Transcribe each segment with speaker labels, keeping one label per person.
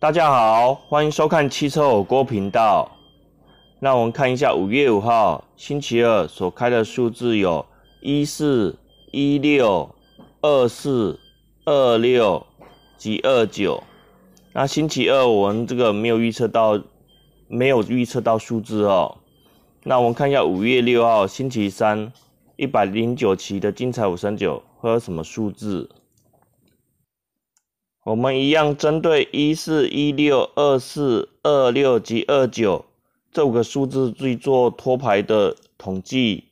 Speaker 1: 大家好，欢迎收看汽车火锅频道。那我们看一下五月五号星期二所开的数字有一四一六二四二六及二九。那星期二我们这个没有预测到，没有预测到数字哦。那我们看一下五月六号星期三一百零九期的精彩五三九会有什么数字？我们一样针对一四一六二四二六及二九这五个数字去做托牌的统计。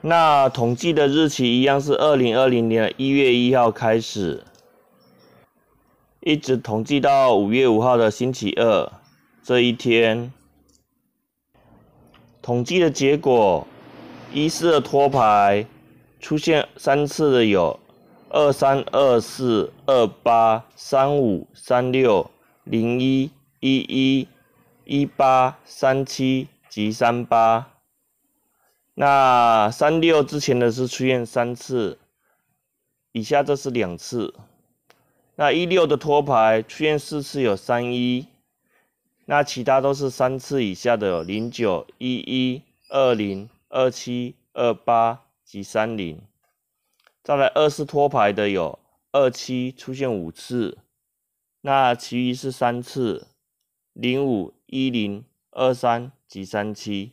Speaker 1: 那统计的日期一样是二零二零年一月一号开始，一直统计到五月五号的星期二这一天。统计的结果，一四的托牌出现三次的有。二三二四二八三五三六零一一一一八三七及三八，那三六之前的是出现三次，以下这是两次。那一六的托牌出现四次有三一，那其他都是三次以下的，零九一一二零二七二八及三零。大概二四脱牌的有二七出现五次，那其余是三次零五一零二三及三七。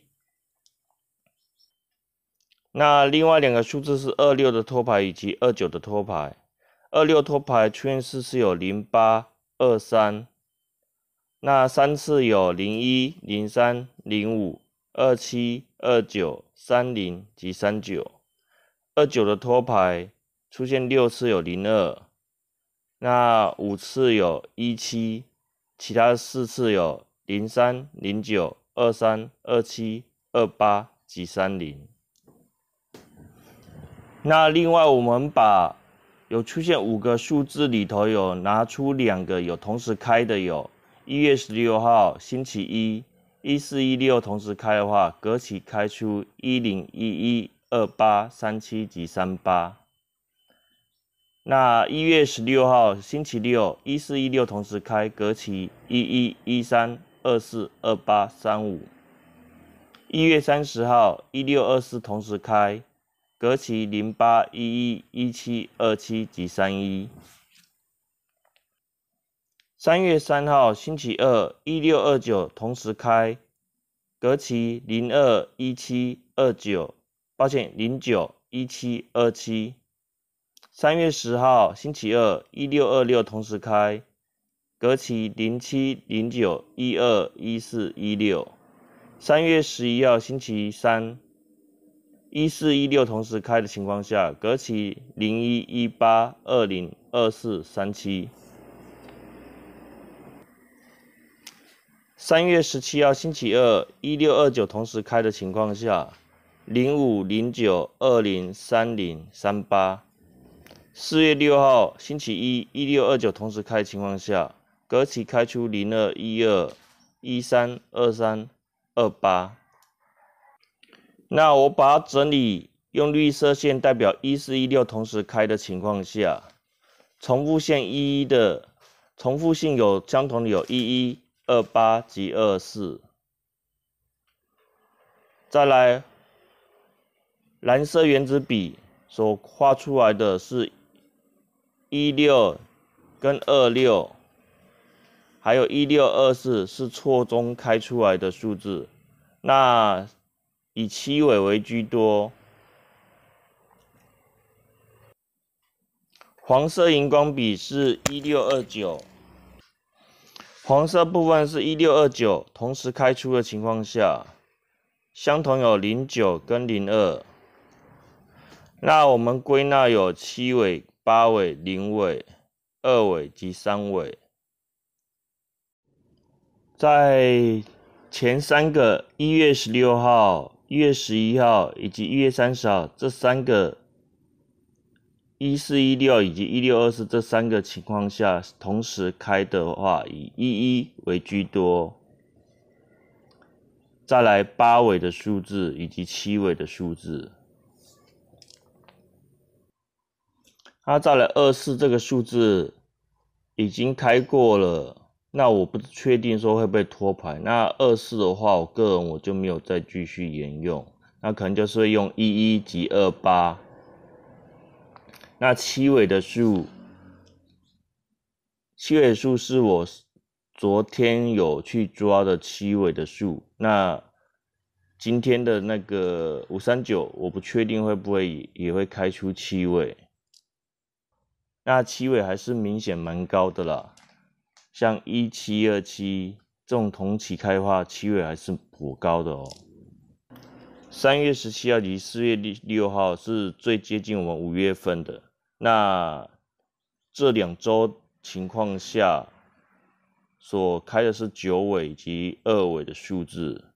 Speaker 1: 那另外两个数字是二六的托牌以及二九的托牌。二六托牌出现四次有零八二三，那三次有零一零三零五二七二九三零及三九。二九的托牌出现六次，有零二，那五次有一七，其他四次有零三、零九、二三、二七、二八及三零。那另外我们把有出现五个数字里头有拿出两个有同时开的，有一月十六号星期一，一四一六同时开的话，隔期开出一零一一。二八三七及三八，那一月十六号星期六一四一六同时开隔期一一一三二四二八三五，一月三十号一六二四同时开隔期零八一一一七二七及三一，三月三号星期二一六二九同时开隔期零二一七二九。抱歉，零九一七二七，三月十号星期二一六二六同时开，隔期零七零九一二一四一六。三月十一号星期三一四一六同时开的情况下，隔期零一一八二零二四三七。三月十七号星期二一六二九同时开的情况下。零五零九二零三零三八，四月六号星期一，一六二九同时开的情况下，隔期开出零二一二一三二三二八。那我把整理用绿色线代表一四一六同时开的情况下，重复线一一的重复性有相同的有一一二八及二四。再来。蓝色原子笔所画出来的是一六跟二六，还有一六二四是错中开出来的数字，那以七尾为居多。黄色荧光笔是一六二九，黄色部分是一六二九，同时开出的情况下，相同有零九跟零二。那我们归纳有七尾、八尾、零尾、二尾及三尾，在前三个一月十六号、一月十一号以及一月三十号这三个一四一六以及一六二四这三个情况下，同时开的话以一一为居多。再来八尾的数字以及七尾的数字。它再了二四这个数字已经开过了，那我不确定说会不会脱牌。那二四的话，我个人我就没有再继续沿用。那可能就是用一一及二八。那七尾的数，七尾数是我昨天有去抓的七尾的数。那今天的那个五三九，我不确定会不会也会开出七位。那七位还是明显蛮高的啦，像一七二七这种同期开花，七位还是颇高的哦。三月十七号及四月六号是最接近我们五月份的，那这两周情况下所开的是九尾及二尾的数字。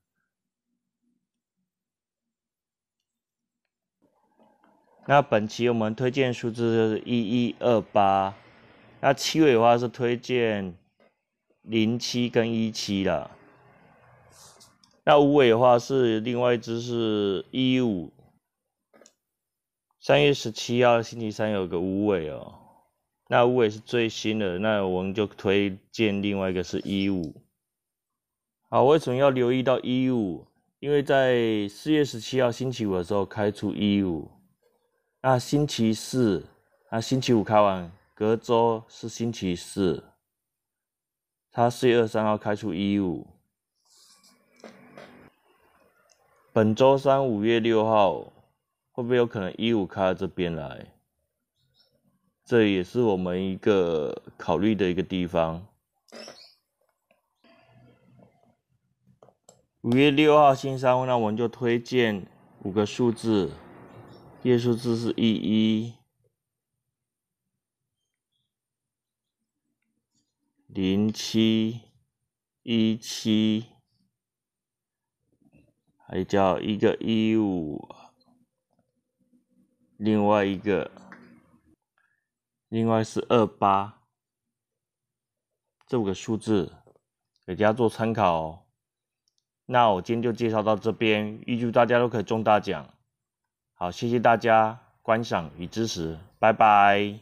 Speaker 1: 那本期我们推荐数字是一一二八，那七尾的话是推荐零七跟一七的，那五尾的话是另外一只是一五。三月十七号星期三有个五尾哦，那五尾是最新的，那我们就推荐另外一个是一五。好，为什么要留意到一五？因为在四月十七号星期五的时候开出一五。啊，星期四，啊，星期五开完，隔周是星期四，他四月二三号开出一五，本周三五月六号，会不会有可能一五开到这边来？这也是我们一个考虑的一个地方。五月六号星期三，那我们就推荐五个数字。夜数字是一一零七一七，还叫一个一五，另外一个，另外是二八，这五个数字给大家做参考。哦。那我今天就介绍到这边，预祝大家都可以中大奖。好，谢谢大家观赏与支持，拜拜。